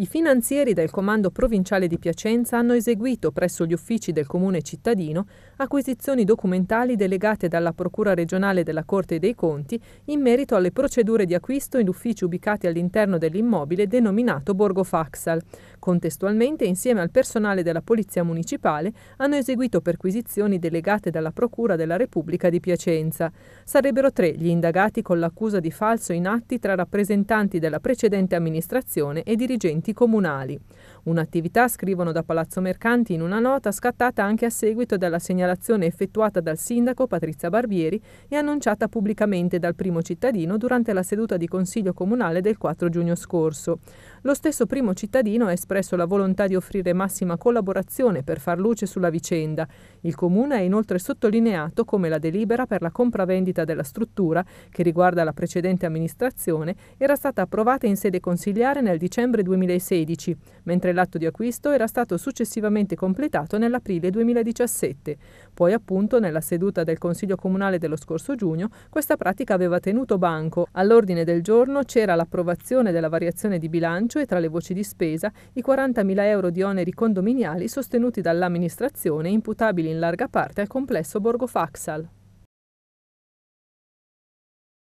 I finanzieri del Comando Provinciale di Piacenza hanno eseguito presso gli uffici del Comune cittadino acquisizioni documentali delegate dalla Procura regionale della Corte dei Conti in merito alle procedure di acquisto in uffici ubicati all'interno dell'immobile denominato Borgo Faxal. Contestualmente, insieme al personale della Polizia Municipale, hanno eseguito perquisizioni delegate dalla Procura della Repubblica di Piacenza. Sarebbero tre gli indagati con l'accusa di falso in atti tra rappresentanti della precedente amministrazione e dirigenti enti comunali. Un'attività, scrivono da Palazzo Mercanti in una nota scattata anche a seguito della segnalazione effettuata dal sindaco Patrizia Barbieri e annunciata pubblicamente dal primo cittadino durante la seduta di Consiglio Comunale del 4 giugno scorso. Lo stesso primo cittadino ha espresso la volontà di offrire massima collaborazione per far luce sulla vicenda. Il comune ha inoltre sottolineato come la delibera per la compravendita della struttura, che riguarda la precedente amministrazione, era stata approvata in sede consigliare nel dicembre 2016, mentre l'atto di acquisto era stato successivamente completato nell'aprile 2017. Poi appunto nella seduta del Consiglio Comunale dello scorso giugno questa pratica aveva tenuto banco. All'ordine del giorno c'era l'approvazione della variazione di bilancio bilancio e tra le voci di spesa i 40.000 euro di oneri condominiali sostenuti dall'amministrazione imputabili in larga parte al complesso Borgo Faxal.